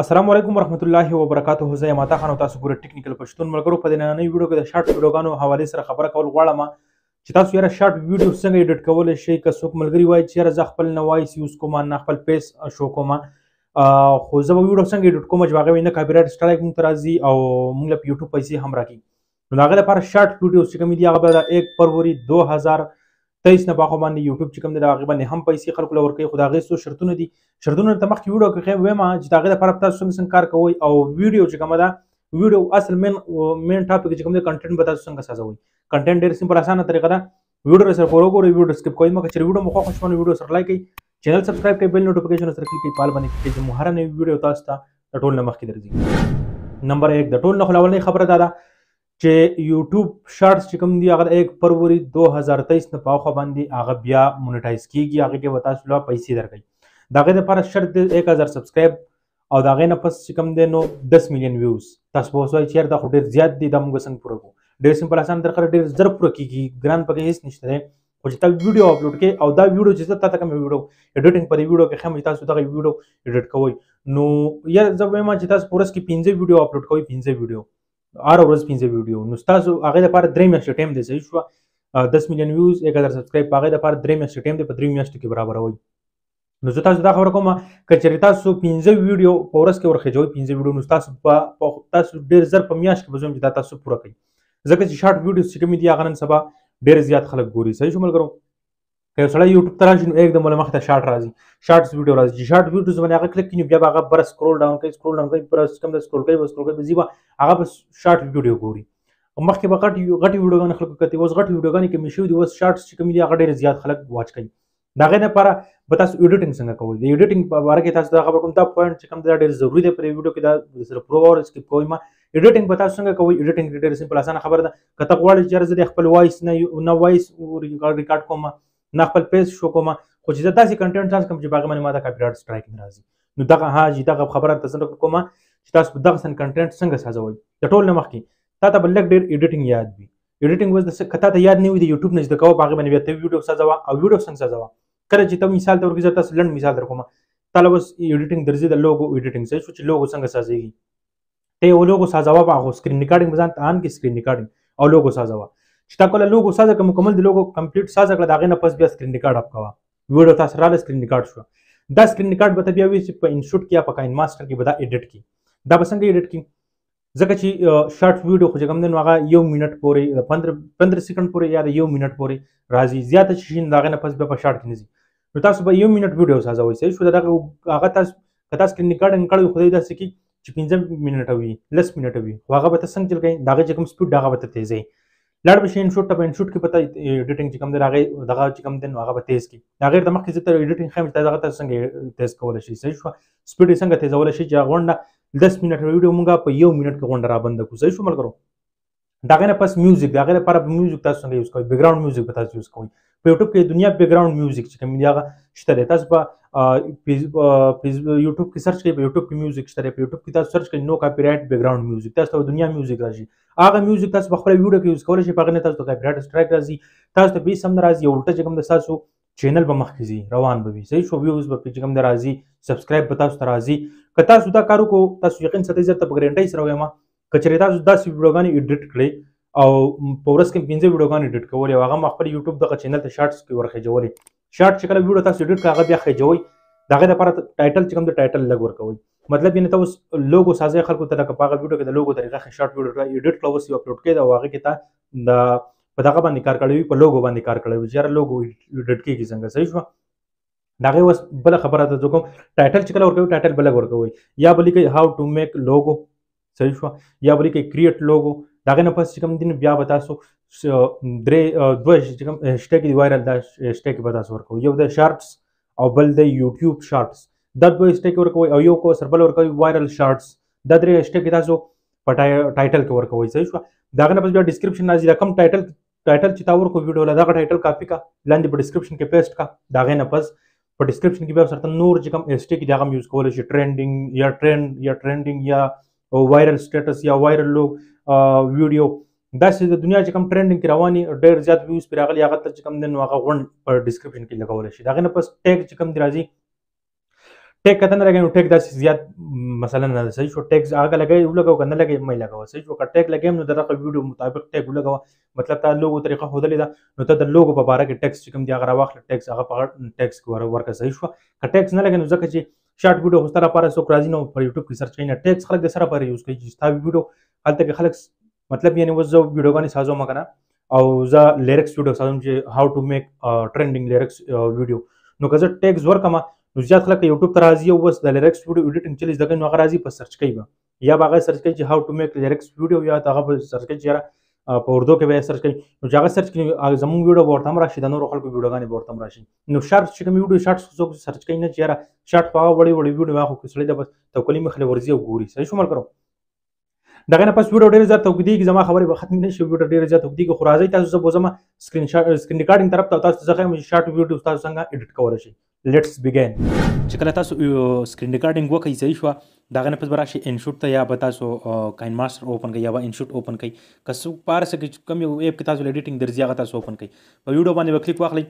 السلام علیکم ورحمۃ اللہ وبرکاتہ زه ماته خان او تاسو ګوره ټیکنیکل پښتون ملګرو په دې نوې ویډیو کې د شارټ ویډیوګانو حواله سره خبره کول غواړم چې تاسو یاره شارټ ویډیو څنګه ایډیټ کولای شئ که څوک ملګری وایي چې یاره زه خپل نه وایس یوز کوم نه خپل پیس شو کوم خو زه به ویډیو څنګه ایډیټ کوم چې هغه نه کاپی رایټ سټرایک مونږ راځي او مونږ له یوټیوب پیسې هم راکړي نو هغه لپاره شارټ ویډیو چې کوم دی هغه به 1 فروری 2000 تیس نه باخو باندې یوټیوب چې کوم دی هغه باندې هم پیسې خلکو لور کوي خو دا غي څو شرطونه دي شرطونه ته مخکې وډو کې وې ما چې دا غي لپاره تاسو څنګه څنګه کار کوي او ویډیو چې کوم دا ویډیو اصل مین مین ټاپک چې کوم دی کنټینټ به تاسو څنګه سازوي کنټینټ ډېر سیمپل اسانه طریقه ده ویډیو سره فالو کوئ ویډیو سکپ کوئ مګر چې ویډیو مخه خوشمنه ویډیو سره لایک کړئ چینل سبسکرایب کړئ بیل نوټیفیکیشن سره کلیک کړئ پال باندې چې مهارنه ویډیو تاسو ته ټول نمخ کې درځي نمبر 1 د ټول نه خلاول نه خبره ده چې یوټیوب شارټس چې کوم دی هغه 1 فروری 2023 نه پاخه باندې هغه بیا مونټایز کیږي هغه کې وتا شلو پیسې درکړي داغه لپاره شرط 1000 سبسکرایب او داغه نه پس چې کوم دی نو 10 میلیون ویوز تاسو به وایي چې دا خو ډیر زیات دی د موږ څنګه پوره کو ډیر سیمپل آسان درکړه ډیر زر پوره کیږي ګران پکې هیڅ نشته دی خو چې تا ویډیو اپلوډ کې او دا ویډیو چې تاسو کوم ویډیو ایډیټینګ پر ویډیو کې هم تاسو دا ویډیو ایډیټ کوئ نو یار زه وایم چې تاسو پورس کې 15 ویډیو اپلوډ کوئ 15 ویډیو هر ورځ پنځه ویډیو نو تاسو هغه لپاره درې میاشتې ټایم دی صحیح شو 10 میلیون ویوز 1000 سبسکرایب هغه لپاره درې میاشتې ټایم دی په درې میاشتو کې برابروي نو زه تاسو دا خبره کوم کچې تاسو پنځه ویډیو په ورځ کې ورخېجوي پنځه ویډیو نو تاسو په تاسو ډیر زر په میاشت کې بزوم چې دا تاسو پوره کړئ ځکه چې شارټ ویډیوز چې کوم دي هغه نن سبا ډیر زیات خلک ګوري صحیح شو ملګرو که سړی یوټیوب ته راشي نو एकदम له مخته شارټ راځي شارټس ویډیو راځي چې شارټ ویډیوز باندې هغه کلک کینو بیا هغه بر سکرول ډاون کوي سکرول ډاون کوي پر کم سکرول کوي بس سکرول کوي زیبا هغه بس شارټ ویډیو ګوري مخکې به غټ یو غټ ویډیوګان خلکو کتي اوس غټ ویډیوګان کې مشو دي اوس شارټس چې کوم دي هغه ډېر زیات خلک واچ کوي دا غي نه پاره به تاسو ایډیټینګ څنګه کوئ د ایډیټینګ په اړه کې تاسو دا خبر کوم دا پوینټ چې کوم دا ډېر ضروری دی پر ویډیو کې دا سره پرو اور سکپ کوئ ما ایډیټینګ به تاسو څنګه کوئ ایډیټینګ ډېر سیمپل اسانه خبر ده کته غواړئ چې خپل وایس نه نه وایس ریکارډ کوم نه خپل پیج شو کوم خو چې داسې کنټینټ تاسو کوم چې باغ باندې ما د کاپی رایټ سټرایک ناراضي نو دغه ها جی دغه خبره تاسو ته کوم چې تاسو په دغه سن کنټینټ څنګه سازوي د ټول نه مخکې تا ته بل ډیر ایډیټینګ یاد وي ایډیټینګ واز د کته ته یاد نه وي د یوټیوب نه د کوو باغ باندې ته ویډیو سازوا او ویډیو څنګه سازوا کله چې تم مثال تور کې تاسو لند مثال در کوم طالب اوس ایډیټینګ درځي د لوګو ایډیټینګ سې چې لوګو څنګه سازيږي ته یو لوګو سازوا په هغه سکرین ریکارډینګ مزان ته ان کې سکرین ریکارډینګ او لوګو سازوا چې تا کله لوګو ساز کړه مکمل دی لوګو کمپلیټ ساز کړه دا غي نه پس بیا سکرین ریکارډ اپ کوا ویډیو تاسو را سکرین ریکارډ شو دا سکرین ریکارډ به بیا وی چې په انشوټ کې یا په کاین ماستر کې به دا ایډیټ کی دا به څنګه ایډیټ کی ځکه چې شارټ ویډیو خو کوم دین واغه یو منټ پورې 15 15 سکند پورې یا یو منټ پورې راځي زیاته شین دا غي نه پس بیا په شارټ کې نه نو تاسو به یو منټ ویډیو سازوي صحیح شو دا هغه تاسو کته سکرین ریکارډ انکړ خو دې داسې کې چې 15 منټه وي لس منټه وي هغه به تاسو څنګه چل کین داغه کوم سپیډ داغه به تیزې لاړ به شي ان شوټ ته ان شوټ کې پته ایډیټینګ چې کوم دی هغه دغه چې کوم دی هغه به تیز کی دا غیر د مخکې زته ایډیټینګ خیم ته دغه تاسو څنګه تیز کول شي صحیح شو سپیډ څنګه تیزول شي چې غونډه 10 منټ ویډیو مونږه په یو منټ کې غونډه را بند کو صحیح شو ملګرو دا غنه پس میوزیک دا غره پر میوزیک تاسو څنګه یوز کوئ بیک ګراوند میوزیک به تاسو یوز کوئ په یوټیوب کې دنیا بیک ګراوند میوزیک چې کوم دی هغه شته تاسو په یوټیوب کې سرچ کړئ په یوټیوب کې میوزیک شته په یوټیوب کې تاسو سرچ کړئ نو کاپی رائټ بیک گراوند میوزیک تاسو ته دنیا میوزیک راځي هغه میوزیک تاسو په خپل ویډیو کې یوز کولای شئ په غنه تاسو ته کاپی رائټ سټرایک راځي تاسو ته به سم راځي او الټا چې کوم د تاسو چینل به مخکې ځي روان به وي صحیح شو ویوز به چې کوم د راځي سبسکرایب به تاسو ته راځي که تاسو دا کار وکړو تاسو یقین ستاسو ته په ګارانټي سره وایم کچره تاسو داسې ویډیوګانې ایډیټ کړئ او په ورځ کې 15 ویډیوګانې ایډیټ کولې او هغه خپل یوټیوب دغه چینل ته شارټس کې ورخېجولې شارټ چې کله ویډیو تاسو ایډیټ کاغه بیا خېجوي داغه لپاره ټایټل چې کوم د ټایټل لګ ورکوي مطلب یې نه تاسو لوګو سازي خلکو ته لکه پاغه ویډیو کې د لوګو طریقه خې شارټ ویډیو ایډیټ کړو سی اپلوډ کړي دا واغې کې تا د په دغه باندې کار کړی په لوګو باندې کار کړی چې لوګو ایډیټ کیږي څنګه صحیح شو داغه وس بل خبره ده کوم ټایټل چې کله ورکوي ټایټل بل ورکوي یا بلی کې هاو ټو میک لوګو صحیح شو یا بلی کې کریټ لوګو داغه نه پس چې کوم دین بیا به تاسو درې دوه چې کوم هشټګ دی وایرل دا هشټګ به تاسو ورکوي یو د شارټس او بل د یوټیوب شارټس دا دوه هشټګ ورکوي او یو کو سربل ورکوي وایرل شارټس دا درې هشټګ تاسو په ټایټل کې ورکوي صحیح شو داغه نه پس بیا ډسکرپشن راځي دا کوم ټایټل ټایټل چې تا ورکو ویډیو لا دا ټایټل کاپی کا لاندې په ډسکرپشن کې پیسټ کا داغه نه پس په ډسکرپشن کې به سره نور چې کوم هشټګ دی هغه یوز کول شي ټرندینګ یا ټرند یا ټرندینګ یا وایرل سټیټس یا وایرل لوک ویډیو داسې د دنیا چې کوم ټرندینګ کې رواني ډېر زیات ویوز پر راغلي هغه ته چې کوم دین هغه غون په ډسکرپشن کې لګول شي دا غنه پس ټیګ چې کوم دی راځي ټیګ کته نه لګي نو ټیګ داسې زیات مثلا نه صحیح شو ټیګ هغه لګي یو لګاو کنه لګي مې لګاو صحیح شو ټیګ لګي نو دغه ویډیو مطابق ټیګ لګاو مطلب ته لوګو طریقه هودلې دا نو ته د لوګو په اړه کې ټیکس چې کوم دی هغه راوخل ټیکس هغه په ټیکس ورکه صحیح شو ټیکس نه لګي نو ځکه چې شارټ ویډیو خو ستاسو لپاره څوک راځي نو پر یوټیوب کې سرچ کړئ نه ټیکس خلک د سره پر یوز کوي چې تاسو ویډیو هلته کې خلک مطلب یعنی وز ویډیو باندې سازو مګنه او زه لیرکس ویډیو سازم چې هاو ټو میک ټرندینګ لیرکس ویډیو نو که زه ټیکس ورکم نو زیات خلک یوټیوب ته راځي او بس د لیرکس ویډیو ایډیټینګ چلی زده نو هغه راځي په سرچ کوي یا هغه سرچ کوي چې هاو ټو میک لیرکس ویډیو یا هغه سرچ کوي چې په اردو کې به سرچ کړئ نو چې هغه سرچ کړئ زموږ ویډیو به ورته هم راشي د نورو خلکو ویډیوګانې به ورته هم راشي نو شارټ چې کوم ویډیو شارټ څوک سرچ کوي نه چې یاره شارټ په هغه وړې وړې ویډیو واخو کې سړی د بس توکلي مخلې ورځي او ګوري صحیح شمار کړو دغه نه پس ویډیو ډیر زیات توګدي کی زما خبره به ختم نه شي ویډیو ډیر زیات توګدي کی خو راځي تاسو زه بوزم سکرین شاټ سکرین ریکارډینګ طرف ته تاسو زه هم شارټ ویډیو تاسو څنګه ایډیټ کول شي لیټس بیګین چې کله تاسو سکرین ریکارډینګ وکړئ صحیح شو دا غنه پس براشي انشوټ ته یا به تاسو کاین ماستر اوپن کړئ یا به انشوټ اوپن کړئ که څو پار سکه کم یو اپ کې تاسو ایډیټینګ درځي هغه تاسو اوپن کړئ په ویډیو باندې وکړئ واخلئ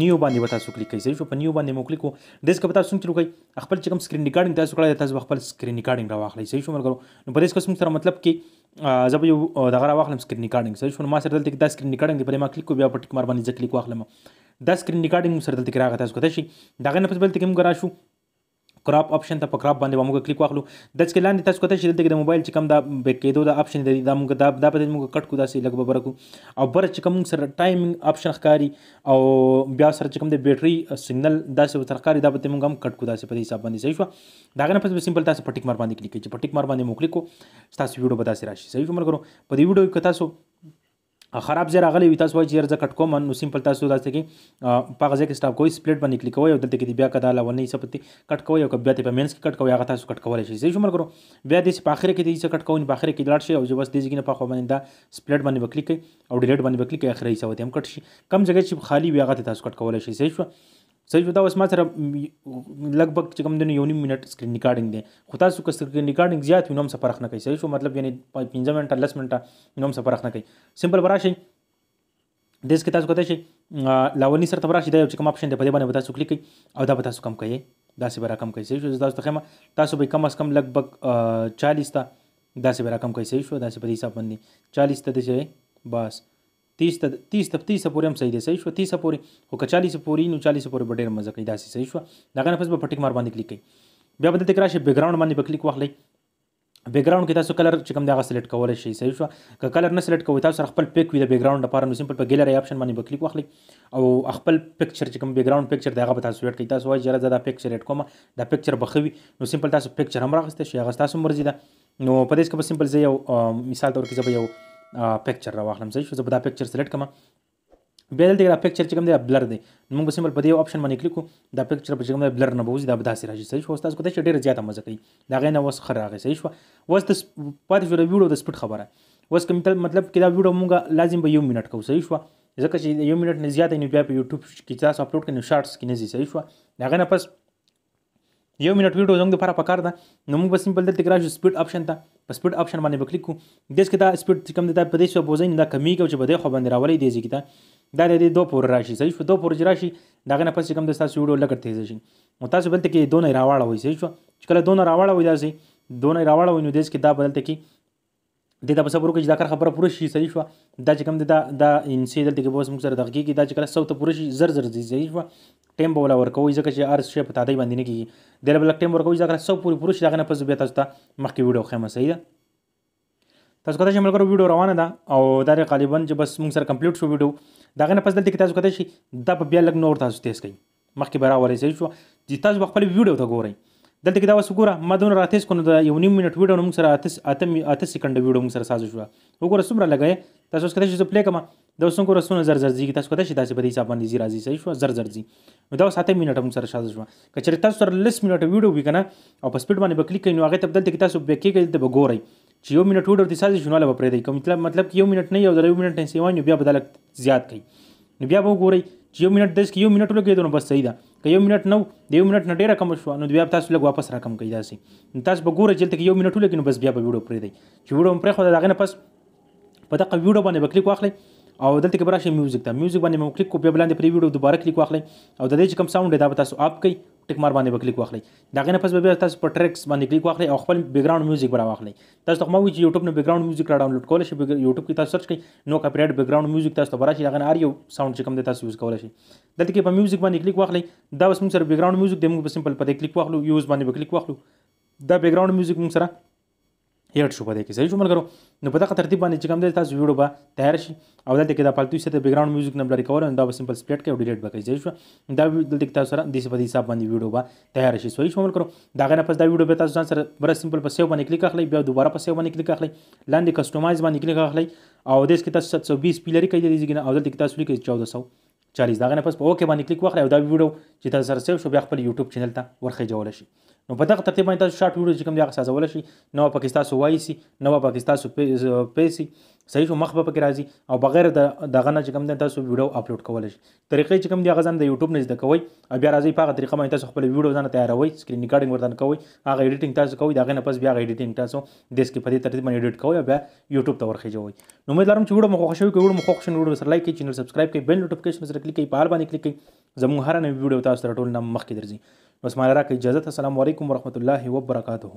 نیو باندې به تاسو کلیک کوئ صحیح شو په نیو باندې مو کلیک وو دیس کې به تاسو چلو کوئ خپل چې کوم سکرین ریکارډینګ تاسو کړی تاسو خپل سکرین ریکارډینګ راواخلئ صحیح شو ملګرو نو په دې قسم سره مطلب کې زه به یو دغه راواخلم سکرین ریکارډینګ صحیح شو ما سره دلته دا سکرین ریکارډینګ دی پرې ما کلیک کوم بیا په ټیک مار باندې ځکلیک واخلم دا سکرین ریکارډینګ سره دلته کې راغی تاسو کته شي دا غنه په بل تکم ګرا شو کراپ اپشن ته په کراپ باندې موږ کلیک واخلو د څه لاندې تاسو کته شي دلته د موبایل چې کوم دا بیک کېدو دا اپشن دی دا موږ دا دا په موږ کټ کو دا سي لګ برکو او بر چې کوم سره ټایمینګ اپشن ښکاری او بیا سره چې کوم د بیټري سیګنل دا سه ترکاری دا به موږ هم کټ کو دا سي په حساب باندې صحیح شو دا غنه په سیمپل تاسو پټیک مار باندې کلیک چې پټیک مار باندې موږ کلیک کو تاسو ویډیو به تاسو راشي صحیح شو مرګرو په دې ویډیو کې تاسو خراب زیر راغلی وي تاسو وایي چې یار زه کټ کوم نو سیمپل تاسو داسې کې په هغه ځای کې سټاپ کوئ سپلیټ باندې کلیک کوئ او دلته کې بیا که دا لونۍ سپتې کټ کوئ او که بیا دې په مینس کې کټ کوئ هغه تاسو کټ کولی شئ صحیح شو ملګرو بیا داسې په آخر کې دې کټ کوئ په آخر کې لاړ شئ او بس دې ځای نه په خوا باندې دا سپلیټ باندې وکلیک کوئ او ډیلیټ باندې وکلیک کوئ آخري حساب هم کټ شي کم ځای چې خالي وي هغه تاسو کټ کولی شئ صحیح شو صحیح ودا اوس ما سره لګبګ چې کوم د یو نیم منټ سکرین ریکارډینګ دی خو تاسو که سکرین ریکارډینګ زیات وي نو هم څه فرق نه کوي صحیح شو مطلب یعنی 15 منټه 10 منټه نو هم څه فرق نه کوي سمپل براشي دیس کې تاسو کوته شي لاونی سره تبرا شي دا چې کوم اپشن دی په دې باندې تاسو کلیک کوي او دا به تاسو کم کوي دا سه برا کم کوي صحیح شو تاسو ته خمه تاسو به کم از کم لګبګ 40 تا دا سه برا کم کوي صحیح شو دا سه په دې حساب باندې 40 ته دی بس 30 ته 30 ته 30 پورې هم صحیح دی صحیح شو 30 پورې او 40 پورې نو 40 پورې ډېر مزه کوي داسې صحیح شو داغه نه پس په پټیک مار باندې کلیک کوي بیا به تکرار شي بیک ګراوند باندې په کلیک واخلئ بیک ګراوند کې تاسو کلر چې کوم دا سلیکټ کولای شئ صحیح شو که کلر نه سلیکټ کوئ تاسو خپل پیک وي د بیک ګراوند لپاره نو سیمپل په ګیلری آپشن باندې به کلیک واخلئ او خپل پکچر چې کوم بیک ګراوند پکچر دا هغه به تاسو ویډ کړئ تاسو وایي جره دا پکچر اډ کوم دا پکچر بخوي نو سیمپل تاسو پکچر هم راغسته شي هغه تاسو مرزي ده نو په دې کې به سیمپل زه یو مثال تور کې زه به یو پکچر راواخلم صحیح شو زه به دا پکچر سلیکټ کړم بیا دلته دا پکچر چې کوم دی بلر دی موږ به سیمپل په دې اپشن باندې کلیک کوو دا پکچر په کوم دی بلر نه بوزي دا به داسې راځي صحیح شو تاسو کو ته ډیر زیاته مزه کوي دا غي نه وس خره راغی صحیح شو وس د پاتې شو ویډیو د سپټ خبره وس کوم مطلب کې دا ویډیو موږ لازم به یو منټ کوو صحیح شو ځکه چې یو منټ نه زیاته نه بیا په یوټیوب کې تاسو اپلوډ کړئ شارټس کې نه زی صحیح شو دا غي نه پس یو منټ ویډیو زموږ لپاره پکار ده نو موږ به سمپل دلته راشو سپیډ آپشن ته په سپیډ آپشن باندې به کلیک کوو دیس کې دا سپیډ چې کوم دی دا په دې شو بوزین دا کمیږي چې بده خو باندې راولي دی ځکه دا د دې دوه پور راشي صحیح شو دوه پور چې راشي دا غنه پس کوم د تاسو ویډیو لګر تیز شي نو تاسو بلته کې دونه راوړل وي صحیح شو چې کله دونه راوړل وي دا سي دونه راوړل وي نو دیس کې دا بدلته کې د دا تصور کې چې دا کار خبره پوره شي صحیح شو دا چې کوم د دا انسی دلته کې بوس موږ سره دغه کې دا چې کله سو ته پوره شي زر زر دي صحیح شو ټیم بولا ورکوي ځکه چې ارس شپ ته دای باندې نه کیږي د لبل ټیم ورکوي ځکه سو پوره پوره شي دا نه پز بیا تاسو ته مخکې ویډیو خمه صحیح ده تاسو کته چې موږ ویډیو روانه ده او دا غالبا چې بس موږ سره کمپلیټ شو ویډیو دا نه پز دلته کې تاسو کته شي دا په بیا لګ نور تاسو تیز کړئ مخکې برابر ورسې شو چې تاسو خپل ویډیو ته ګورئ دلته کې دا اوس وګوره ما دونه راتیس کو نو دا یو نیم منټ ویډیو موږ سره اتس اته اته سکند ویډیو موږ سره سازو شو وګوره څومره لګای تاسو اوس کته چې پلی کما دا اوس وګوره سونه زر زر زیږي تاسو کته چې تاسو په دې حساب باندې زی راځي صحیح شو زر زر زی نو دا اوس اته منټ موږ سره سازو شو که چېرته تاسو سره لس منټ ویډیو وی کنه او په سپیډ باندې بکلیک کینو هغه تبدل کې تاسو به کې د بګوري چې یو منټ ویډیو د سازو شنو لا پرې دی کوم مطلب مطلب کې یو منټ نه یو درې منټ نه سیوان یو بیا بدل زیات کړي نو بیا به وګورئ چې یو منټ داس کې یو منټ لګیدو نو بس صحیح ده که یو منټ نو د یو منټ نه ډیره کم شو نو بیا تاسو لږ واپس راکم کوي داسې تاسو به ګوره چېلته کې یو منټ ولګي نو بس بیا به ویډیو پرېږدئ چې ویډیو مو پرېښوده د هغې نه پس په دغه ویډیو باندې به کلیک واخلئ او دلته کې به راشئ میوزیک ته میوزیک باندې مو کلیک کو بیا بلاندې پرې ویډیو دوباره کلیک واخلئ او د دې چې کوم ساوند دی دا به تاسو آپ کوئ ټیک مار باندې وکلیک واخلئ دا غنه پس به تاسو په ټریکس باندې کلیک واخلئ او خپل بیک ګراوند میوزیک برا واخلئ تاسو ته مو چې یوټیوب نه بیک ګراوند میوزیک را ډاونلوډ کول شي یوټیوب کې تاسو سرچ کړئ نو کاپی رائټ بیک ګراوند میوزیک تاسو ته برا شي دا غنه اریو ساوند چې کوم دی تاسو یوز کولای شي دلته کې په میوزیک باندې کلیک واخلئ دا اوس موږ سره بیک ګراوند میوزیک د موږ په سیمپل په کلیک واخلو یوز باندې کلیک واخلو دا بیک ګراوند میوزیک موږ سره هیډ شو پدې کې صحیح شمول کرو نو په دغه ترتیب باندې چې کوم دی تاسو ویډیو به تیار شي او دلته کې دا پالتو ست بیک ګراوند میوزیک نه بلری کول نو دا به سمپل سپلیټ کې ډیلیټ وکړي صحیح شو دا دلته کې تاسو سره د دې په حساب باندې ویډیو به تیار شي صحیح شمول کرو دا غره پس دا ویډیو به تاسو ځان سره بر سمپل په سیو باندې کلیک اخلي بیا دوباره په سیو باندې کلیک اخلي لاندې کسٹماइज باندې کلیک اخلي او د دې کې تاسو 720 پیلری کې دي چې او دلته کې تاسو لیکي 1400 40 دا غنه پس په اوکې باندې کلیک وکړئ او دا ویډیو چې تاسو سره سیو شو بیا خپل یوټیوب چینل ته ورخه جوړ شي نو په دغه ترتیب باندې تاسو شارټ ویډیو چې کوم دی هغه سازول شي نو پاکستان سو وایسي نو پاکستان سو پیسي صحیح شو مخ به پکې راځي او بغیر د دغه نه چې کوم د تاسو ویډیو اپلوډ کولای شي طریقې چې کوم دی هغه ځان د یوټیوب نه زده کوي او بیا راځي په هغه طریقه باندې تاسو خپل ویډیو ځان تیاروي سکرین ریکارډینګ ورته کوي هغه ایډیټینګ تاسو کوي دغه نه پس بیا هغه ایډیټینګ تاسو دیس کې په دې ترتیب باندې ایډیټ کوي او بیا یوټیوب ته ورخېجوي نو امید لرم چې ویډیو مخ خوښوي کوي ویډیو مخ خوښ نه ویډیو سره لایک کړئ چینل سبسکرایب کړئ بیل نوټیفیکیشن سره کلیک کړئ په آل باندې کلیک کړئ زموږ هر نوی ویډیو تاسو ته ټول نام مخکې درځي بس مالرا کې اجازه السلام علیکم ورحمۃ اللہ وبرکاتہ